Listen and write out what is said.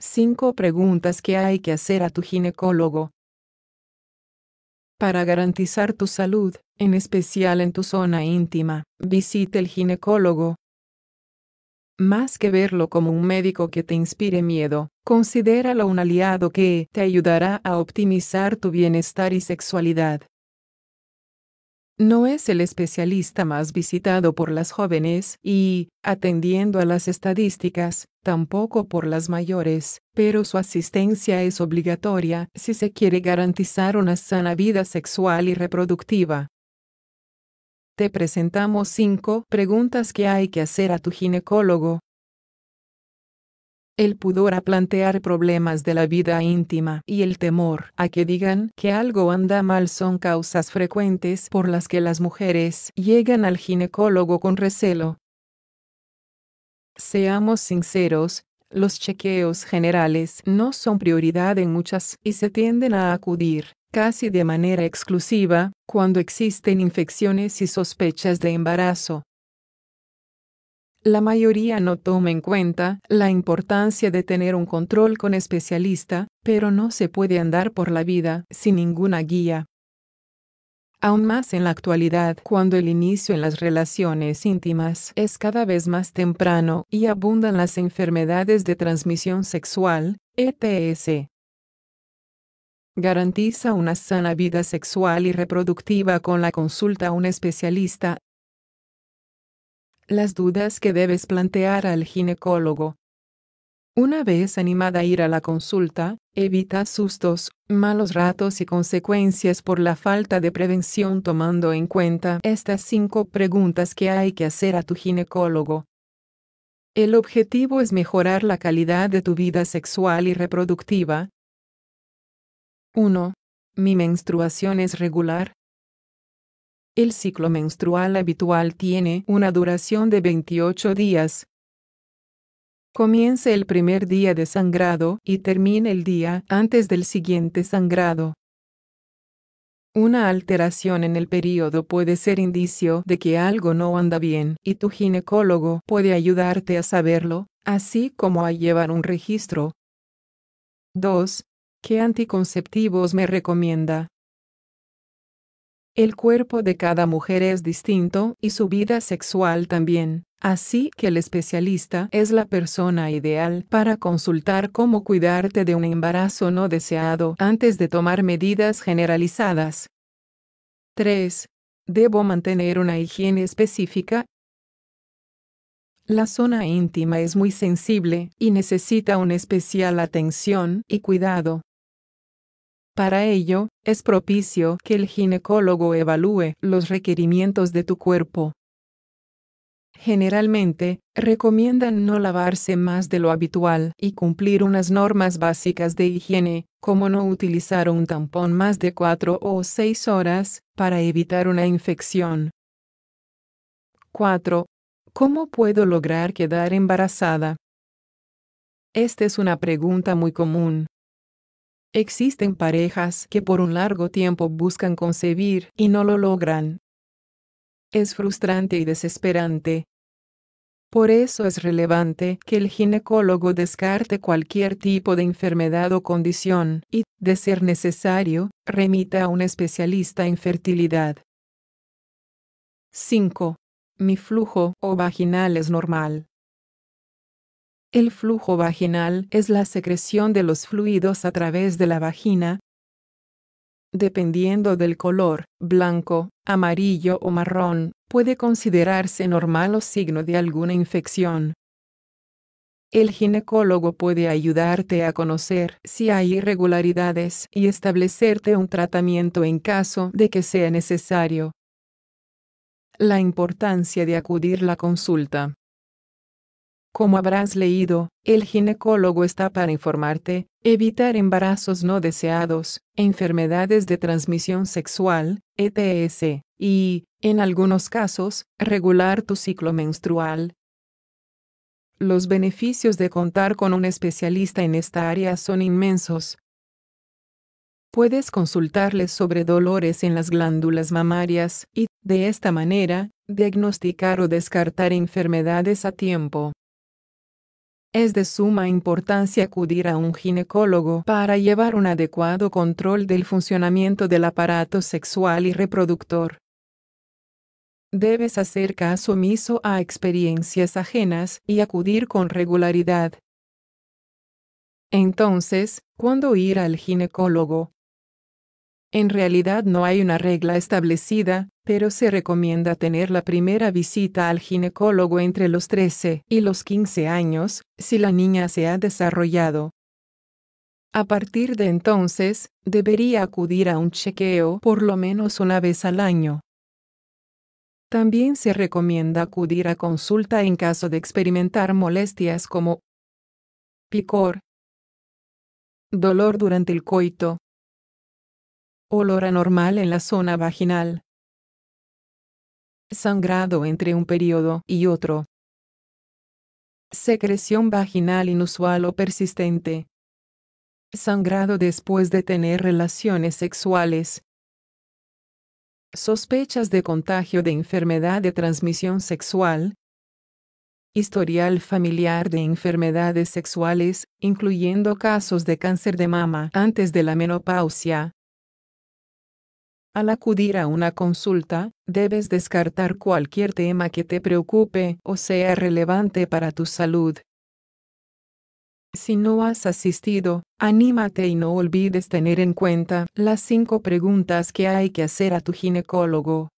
5 preguntas que hay que hacer a tu ginecólogo. Para garantizar tu salud, en especial en tu zona íntima, visite el ginecólogo. Más que verlo como un médico que te inspire miedo, considéralo un aliado que te ayudará a optimizar tu bienestar y sexualidad. No es el especialista más visitado por las jóvenes y, atendiendo a las estadísticas, tampoco por las mayores, pero su asistencia es obligatoria si se quiere garantizar una sana vida sexual y reproductiva. Te presentamos cinco preguntas que hay que hacer a tu ginecólogo el pudor a plantear problemas de la vida íntima y el temor a que digan que algo anda mal son causas frecuentes por las que las mujeres llegan al ginecólogo con recelo. Seamos sinceros, los chequeos generales no son prioridad en muchas y se tienden a acudir, casi de manera exclusiva, cuando existen infecciones y sospechas de embarazo la mayoría no toma en cuenta la importancia de tener un control con especialista, pero no se puede andar por la vida sin ninguna guía. Aún más en la actualidad, cuando el inicio en las relaciones íntimas es cada vez más temprano y abundan las enfermedades de transmisión sexual, ETS. Garantiza una sana vida sexual y reproductiva con la consulta a un especialista las dudas que debes plantear al ginecólogo. Una vez animada a ir a la consulta, evita sustos, malos ratos y consecuencias por la falta de prevención tomando en cuenta estas cinco preguntas que hay que hacer a tu ginecólogo. El objetivo es mejorar la calidad de tu vida sexual y reproductiva. 1. Mi menstruación es regular. El ciclo menstrual habitual tiene una duración de 28 días. Comience el primer día de sangrado y termine el día antes del siguiente sangrado. Una alteración en el periodo puede ser indicio de que algo no anda bien y tu ginecólogo puede ayudarte a saberlo, así como a llevar un registro. 2. ¿Qué anticonceptivos me recomienda? El cuerpo de cada mujer es distinto y su vida sexual también. Así que el especialista es la persona ideal para consultar cómo cuidarte de un embarazo no deseado antes de tomar medidas generalizadas. 3. Debo mantener una higiene específica. La zona íntima es muy sensible y necesita una especial atención y cuidado. Para ello, es propicio que el ginecólogo evalúe los requerimientos de tu cuerpo. Generalmente, recomiendan no lavarse más de lo habitual y cumplir unas normas básicas de higiene, como no utilizar un tampón más de 4 o 6 horas, para evitar una infección. 4. ¿Cómo puedo lograr quedar embarazada? Esta es una pregunta muy común. Existen parejas que por un largo tiempo buscan concebir y no lo logran. Es frustrante y desesperante. Por eso es relevante que el ginecólogo descarte cualquier tipo de enfermedad o condición y, de ser necesario, remita a un especialista en fertilidad. 5. Mi flujo o vaginal es normal. El flujo vaginal es la secreción de los fluidos a través de la vagina. Dependiendo del color, blanco, amarillo o marrón, puede considerarse normal o signo de alguna infección. El ginecólogo puede ayudarte a conocer si hay irregularidades y establecerte un tratamiento en caso de que sea necesario. La importancia de acudir la consulta. Como habrás leído, el ginecólogo está para informarte, evitar embarazos no deseados, enfermedades de transmisión sexual, ETS, y, en algunos casos, regular tu ciclo menstrual. Los beneficios de contar con un especialista en esta área son inmensos. Puedes consultarles sobre dolores en las glándulas mamarias y, de esta manera, diagnosticar o descartar enfermedades a tiempo. Es de suma importancia acudir a un ginecólogo para llevar un adecuado control del funcionamiento del aparato sexual y reproductor. Debes hacer caso omiso a experiencias ajenas y acudir con regularidad. Entonces, ¿cuándo ir al ginecólogo? En realidad no hay una regla establecida, pero se recomienda tener la primera visita al ginecólogo entre los 13 y los 15 años, si la niña se ha desarrollado. A partir de entonces, debería acudir a un chequeo por lo menos una vez al año. También se recomienda acudir a consulta en caso de experimentar molestias como picor, dolor durante el coito, olor anormal en la zona vaginal, sangrado entre un periodo y otro, secreción vaginal inusual o persistente, sangrado después de tener relaciones sexuales, sospechas de contagio de enfermedad de transmisión sexual, historial familiar de enfermedades sexuales, incluyendo casos de cáncer de mama antes de la menopausia, al acudir a una consulta, debes descartar cualquier tema que te preocupe o sea relevante para tu salud. Si no has asistido, anímate y no olvides tener en cuenta las cinco preguntas que hay que hacer a tu ginecólogo.